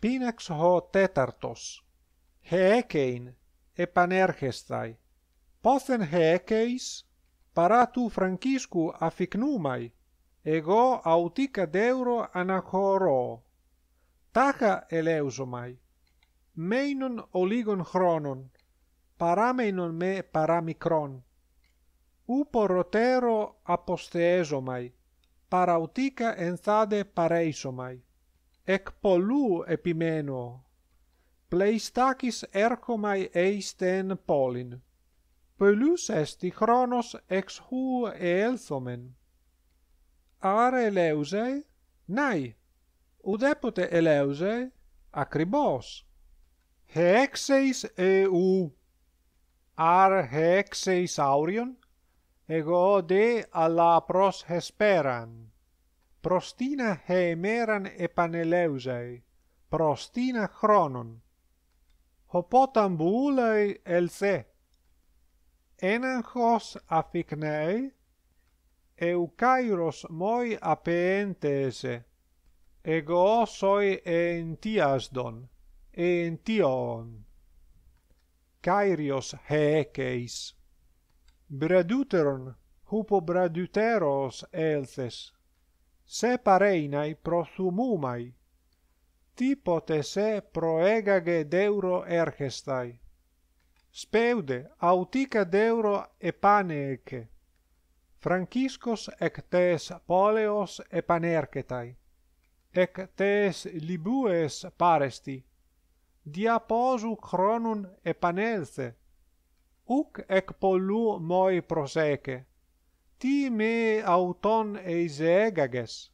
Pinax ho tetartos. He ecein, e panergestai. Pothen he eceis? Parat tu, Frankisku, afiknumai. Ego autika deuro anachoroo. Tacha eleuzomai. Mainon oligon chronon. Paramenon me paramikron. Uporotero aposteezomai. Parautika enthade pareisomai. Ec pollu epimeno. Pleistakis ercomai eis polin pollin. Pollus esti chronos ex hu e elthomen. Are leuse? Nai. Udepote eleuse? Acribos. hexeis exeis e u. Ar he aurion? Ego de ala pros hesperan prostina hemeran e paneleusei prostina chronon hopotambulei else enanchos afiknei eu moi apentes ego soi en tiasdon en tion kairios hekeis braduteron hupo braduteros se pareinai prosumumai. Ti potese proegage deuro ergestai. Speude, autica deuro epaneece. Franciscos ectes poleos epanercetai. Ectes libues paresti. Diaposu chronum epanelse. Uc ectolu moi prosece ti me auton eis egages.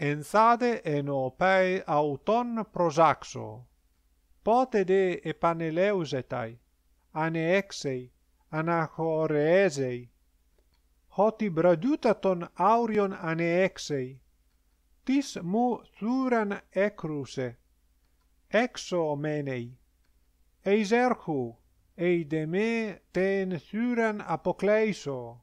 En sade eno pae auton prosaxo. Potede de epaneleusetai, ane exei, ane Hoti braduta ton aurion ane exei. Tis mu suran ecruse. Exo menei. Eis erchu, eide me ten suran apocleiso.